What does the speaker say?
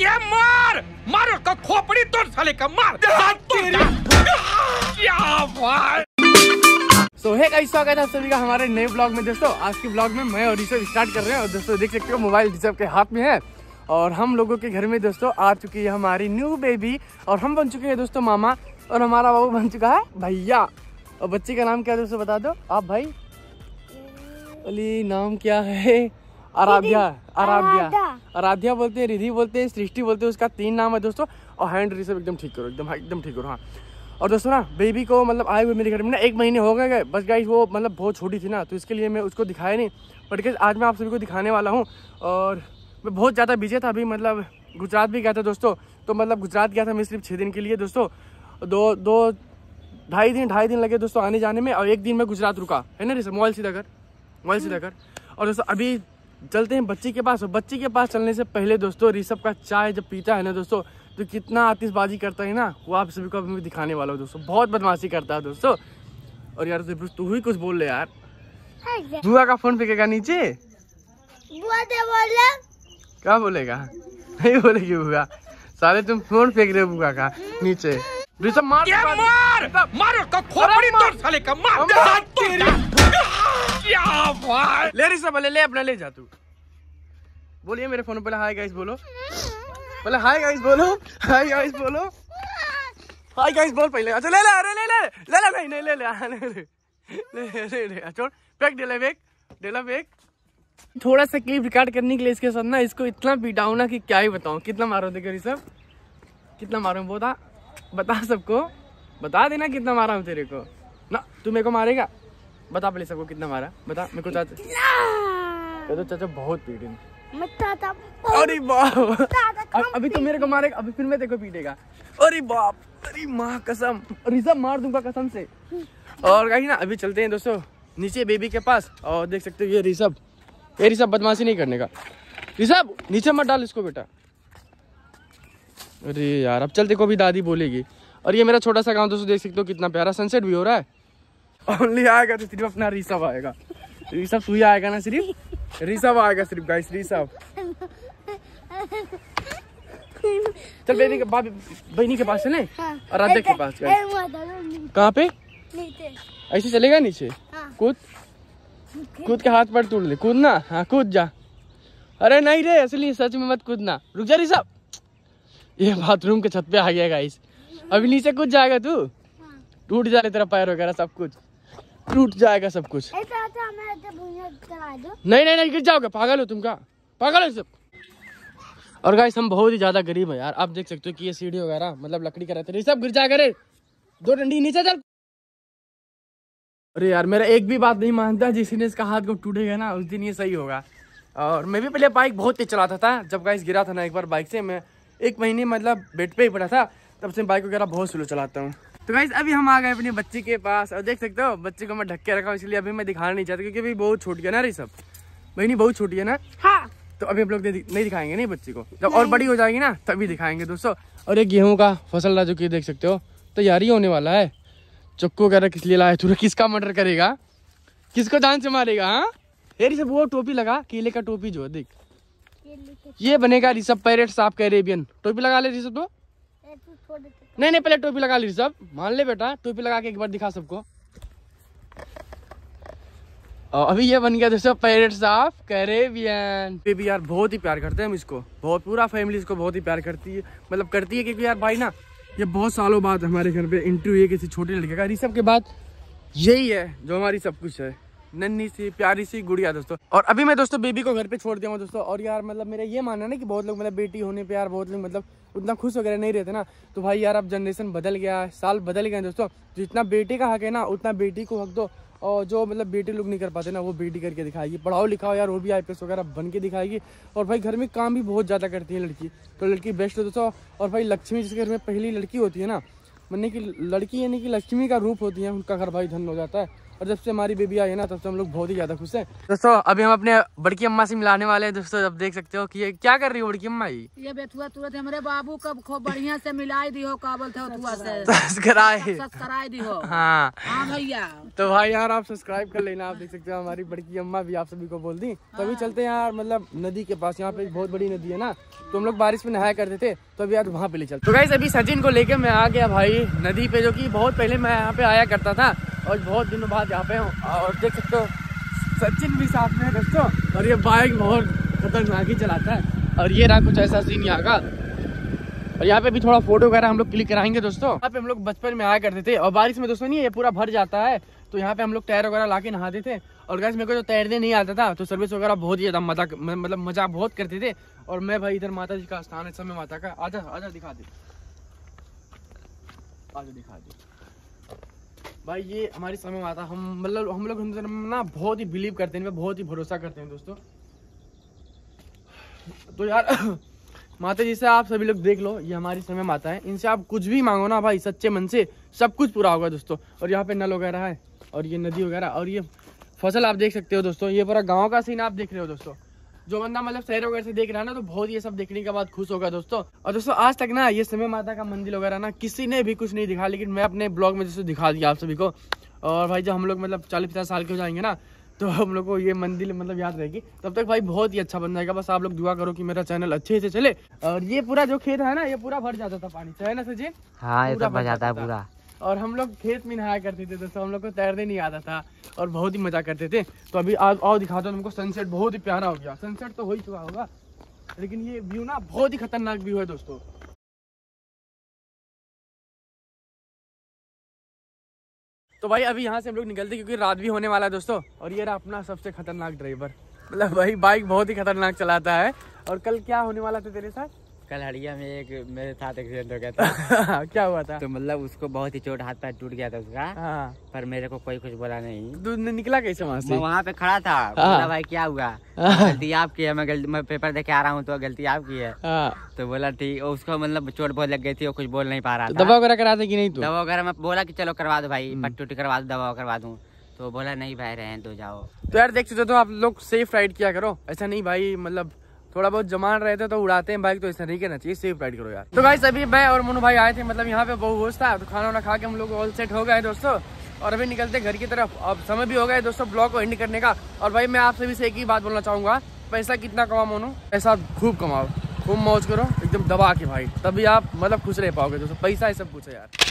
ये मार मार का खोपड़ी तोड़ साले का मार हाँ, हाँ, क्या बात सो है का स्वागत है सभी का हमारे नए ब्लॉग में दोस्तों आज के ब्लॉग में मैं और ऋषभ स्टार्ट कर रहे हैं और दोस्तों देख सकते हो मोबाइल ऋषभ के हाथ में है और हम लोगों के घर में दोस्तों आ चुकी है हमारी न्यू बेबी और हम बन चुके हैं दोस्तों मामा और हमारा बाबू बन चुका है भैया और बच्चे का नाम क्या है दोस्तों बता दो आप भाई अली नाम क्या है आराध्या आराध्या आराध्या बोलते हैं रिधि बोलते हैं सृष्टि बोलते हैं उसका तीन नाम है दोस्तों और हैंड रिसेप एकदम ठीक करो एकदम एकदम ठीक करो हाँ और दोस्तों ना बेबी को मतलब आए हुए मेरे घर में ना एक महीने हो गए बस गाइस वो मतलब बहुत छोटी थी ना तो इसके लिए मैं उसको दिखाया नहीं बट गाइस आज मैं आप सभी को दिखाने वाला हूँ और मैं बहुत ज़्यादा बिजी था अभी मतलब गुजरात भी गया था दोस्तों तो मतलब गुजरात गया था मैं सिर्फ छः दिन के लिए दोस्तों दो दो ढाई दिन ढाई दिन लगे दोस्तों आने जाने में और एक दिन मैं गुजरात रुका है ना रिसर मोबाइल सीधा कर मोबाइल सीधा हम्म। कर और दोस्तों अभी चलते हैं बच्ची के पास बच्ची के पास चलने से पहले दोस्तों ऋषभ का चाय जब पीता है ना दोस्तों तो कितना आतिशबाजी करता है ना वो आप सभी को अभी दिखाने वाला हूँ दोस्तों बहुत बदमाशी करता है दोस्तों और यार तो तू ही कुछ बोल रहे यार हाँ बुआ का फोन फेंकेगा नीचे क्या बोलेगा नहीं बोलेगी बुआ सारे तुम फोन फेंक रहे हो बुआ का नीचे ऋषभ मार मार मार का मार, मार, मार, मार, मार क्या बात ले रही सब ले अपना ले जा तू बोलिए मेरे फोन पहले हाय गाइस बोलो पहले हाय गाइस बोलो हाय गाइस बोलो हाय गाइस बोल पहले अच्छा ले ले अरे ले ले ले ले नहीं नहीं ले ले ले ले ले ले छोड़ पैक डेला बैग डेला बैग थोड़ा सा क्लिप रिकॉर्ड करने के लिए इसके साथ ना इसको इतना पीटाऊ ना कि क्या ही बताऊं कितना मारो देखो सब कितना मारो बोता बता सबको बता देना कितना मारा हूँ तेरे को ना तू मेरे को मारेगा बता पहले सबको कितना मारा बता मेरे को चाचा तो चाचा बहुत पीटे अरे बाप अभी तो मेरे को मारेगा अभी फिर मैं देखो पीटेगा अरे बाप अरे माँ कसम रिजर्व मार दूंगा कसम से और कहीं ना अभी चलते हैं दोस्तों नीचे बेबी के पास और देख सकते हो ये ऋषभ ये ऋषभ बदमाशी नहीं करने का ऋषभ नीचे मत डाल इसको बेटा अरे यार अब चल देखो अभी दादी बोलेगी और ये मेरा छोटा सा गांव दोस्तों देख सकते हो कितना प्यारा सनसेट भी हो रहा है ओनली आएगा तो सिर्फ अपना ऋषभ आएगा ऋषभ सूर्या आएगा ना सिर्फ ऋषभ आएगा सिर्फ गाइस ऋषभ चल बहनी के बाप बहनी के पास चले और हाँ। राधे के पास कहाँ पे ऐसे चलेगा नीचे हाँ। कूद कूद के हाथ पर तोड़ ले कूदना हाँ कूद जा अरे नहीं रे असली सच में मत कूदना रुक जा ऋषभ ये बाथरूम के छत पे आ गया गाइस अभी नीचे कूद जाएगा तू हाँ। टूट जा रहे तेरा पैर वगैरह सब कुछ टूट जाएगा सब कुछ तो नहीं नहीं नहीं गिर जाओगे पागल हो तुम का पागल हो सब और गाइस हम बहुत ही ज्यादा गरीब है यार आप देख सकते हो कि ये सीढ़ी वगैरह मतलब लकड़ी का रहते सब गिर जाएगा करे दो डंडी नीचे चल अरे यार मेरा एक भी बात नहीं मानता जिस दिन इसका हाथ को टूटेगा ना उस दिन ये सही होगा और मैं भी पहले बाइक बहुत तेज चलाता था जब गाइस गिरा था ना एक बार बाइक से मैं एक महीने मतलब बेड पे ही पड़ा था तब से बाइक वगैरह बहुत स्लो चलाता हूँ तो गाइस अभी हम आ गए अपने बच्चे के पास और देख सकते हो बच्चे को मैं ढक के रखा हूँ इसलिए अभी मैं दिखाना नहीं चाहता क्योंकि अभी बहुत छूट गया ना रही सब नहीं बहुत छोटी है ना हाँ। तो अभी हम लोग नहीं दिखाएंगे नहीं बच्चे को जब और बड़ी हो जाएगी ना तभी दिखाएंगे दोस्तों और एक गेहूँ का फसल जो कि देख सकते हो तैयारी होने वाला है चक्को वगैरह किस लिए लाए थोड़ा किसका मर्डर करेगा किसको जान से मारेगा हाँ ये सब वो टोपी लगा केले का टोपी जो है देख ये बनेगा रिसभ पैरेट साफ कैरेबियन टोपी लगा ले रिसभ तो नहीं नहीं पहले टोपी लगा ली सब मान ले बेटा टोपी लगा के एक बार दिखा सबको अभी ये बन गया दोस्तों पैरेट साफ करेबियन बेबी यार बहुत ही प्यार करते हैं हम इसको बहुत पूरा फैमिली इसको बहुत ही प्यार करती है मतलब करती है क्योंकि यार भाई ना ये बहुत सालों बाद हमारे घर पे इंटरव्यू है किसी छोटे लड़के का रिसब के बाद यही है जो हमारी सब कुछ है नन्नी सी प्यारी सी गुड़िया दोस्तों और अभी मैं दोस्तों बेबी को घर पे छोड़ दिया हूँ दोस्तों और यार मतलब मेरा ये मानना ना कि बहुत लोग मतलब बेटी होने पे यार बहुत लोग मतलब उतना खुश वगैरह नहीं रहते ना तो भाई यार अब जनरेशन बदल गया है साल बदल गए दोस्तों जितना बेटी का हक है ना उतना बेटी को हक दो और जो मतलब बेटे लोग नहीं कर पाते ना वो बेटी करके दिखाएगी पढ़ाओ लिखाओ यार वो भी आई वगैरह बन के दिखाएगी और भाई घर में काम भी बहुत ज़्यादा करती है लड़की तो लड़की बेस्ट है दोस्तों और भाई लक्ष्मी जिसके घर में पहली लड़की होती है ना मैंने कि लड़की यानी कि लक्ष्मी का रूप होती है उनका घर भाई धन हो जाता है और जब से हमारी बेबी आई है ना तब से हम लोग बहुत ही ज़्यादा खुश हैं दोस्तों अभी हम अपने बड़की अम्मा से मिलाने वाले हैं दोस्तों अब देख सकते हो कि ये क्या कर रही हो बड़की अम्मा ये बेथुआ तुरंत हमारे बाबू कब खूब बढ़िया से मिलाई दी हो काबल थे सब्सक्राइब दी हो हाँ।, हाँ भैया तो भाई यार आप सब्सक्राइब कर लेना आप देख सकते हो हमारी बड़की अम्मा भी आप सभी को बोल दी तो अभी हाँ। चलते हैं यार मतलब नदी के पास यहाँ पे बहुत बड़ी नदी है ना तो हम लोग बारिश में नहाया करते थे तो अभी यार वहाँ पे ले चलते तो अभी सचिन को लेके मैं आ गया भाई नदी पे जो की बहुत पहले मैं यहाँ पे आया करता था और बहुत दिनों बाद यहाँ पे हूँ और देख सकते हो सचिन भी साथ में है दोस्तों और ये बाइक बहुत खतरनाक ही चलाता है और ये रहा कुछ ऐसा सीन यहाँ का और यहाँ पे भी थोड़ा फोटो वगैरह हम लोग क्लिक कराएंगे दोस्तों यहाँ पे हम लोग बचपन में आया करते थे और बारिश में दोस्तों नहीं ये पूरा भर जाता है तो यहाँ पे हम लोग टायर वगैरह ला के नहाते थे और गैस मेरे को जो तैरने नहीं आता था तो सर्विस वगैरह बहुत ही ज़्यादा मजा मतलब मजा बहुत करते थे और मैं भाई इधर माता जी का स्थान है समय माता का आजा आजा दिखा दे आजा दिखा दे भाई ये हमारी समय में आता हम मतलब हम लोग हिंदू धर्म में ना बहुत ही बिलीव करते हैं बहुत ही भरोसा करते हैं दोस्तों तो यार माता जी से आप सभी लोग देख लो ये हमारी समय माता है इनसे आप कुछ भी मांगो ना भाई सच्चे मन से सब कुछ पूरा होगा दोस्तों और यहाँ पे नल वगैरह है और ये नदी वगैरह और ये फसल आप देख सकते हो दोस्तों ये पूरा गाँव का सीन आप देख रहे हो दोस्तों जो बंदा मतलब शहर वगैरह से देख रहा है ना तो बहुत ये सब देखने के बाद खुश होगा दोस्तों और दोस्तों आज तक ना ये समय माता का मंदिर वगैरह ना किसी ने भी कुछ नहीं दिखा लेकिन मैं अपने ब्लॉग में जैसे दिखा दिया आप सभी को और भाई जब हम लोग मतलब चालीस पचास साल के हो जाएंगे ना तो हम लोग को ये मंदिर मतलब याद रहेगी तब तक भाई बहुत ही अच्छा बन जाएगा बस आप लोग दुआ करो कि मेरा चैनल अच्छे से चले और ये पूरा जो खेत है ना ये पूरा भर जाता था पानी चाहे तो ना सचिन हाँ ये भर जाता है पूरा और हम लोग खेत में नहाया करते थे दोस्तों हम लोग को तैरने नहीं आता था और बहुत ही मजा करते थे तो अभी आज और दिखाता हूँ तुमको तो सनसेट बहुत ही प्यारा हो गया सनसेट तो हो ही चुका होगा लेकिन ये व्यू ना बहुत ही खतरनाक व्यू है दोस्तों तो भाई अभी यहाँ से हम लोग निकलते क्योंकि रात भी होने वाला है दोस्तों और ये रहा अपना सबसे खतरनाक ड्राइवर मतलब भाई बाइक बहुत ही खतरनाक चलाता है और कल क्या होने वाला था तेरे साथ कल हड़िया में एक मेरे साथ एक्सीडेंट हो गया था क्या हुआ था तो मतलब उसको बहुत ही चोट हाथ पैर टूट गया था उसका हाँ। पर मेरे को कोई कुछ बोला नहीं दूध तो निकला कैसे वहाँ से वहाँ पे खड़ा था हाँ। बोला भाई क्या हुआ हाँ। गलती आपकी है मैं गल... मैं पेपर देखे आ रहा हूँ तो गलती आपकी है हाँ। तो बोला ठीक उसको मतलब चोट बहुत लग गई थी वो कुछ बोल नहीं पा रहा दवा वगैरह करा था की नहीं दवा वगैरह मैं बोला की चलो करवा दो भाई हम्म। टूट करवा दो दवा करवा दूँ तो बोला नहीं भाई रहे तो जाओ तो यार देख सकते हो तो आप लोग सेफ राइड किया करो ऐसा नहीं भाई मतलब थोड़ा बहुत जमान रहते हैं तो उड़ाते हैं बाइक तो ऐसा नहीं करना चाहिए सेफ राइड करो यार तो भाई सभी मैं और मोनू भाई आए थे मतलब यहाँ पे बहुत होश था तो खाना वाना खा के हम लोग ऑल सेट हो गए दोस्तों और अभी निकलते घर की तरफ अब समय भी हो गया दोस्तों ब्लॉग को एंड करने का और भाई मैं आप सभी से एक ही बात बोलना चाहूंगा पैसा कितना कमाओ मोनू पैसा खूब कमाओ खूब मौज करो एकदम दबा के भाई तभी आप मतलब खुश रह पाओगे दोस्तों पैसा ही सब कुछ है यार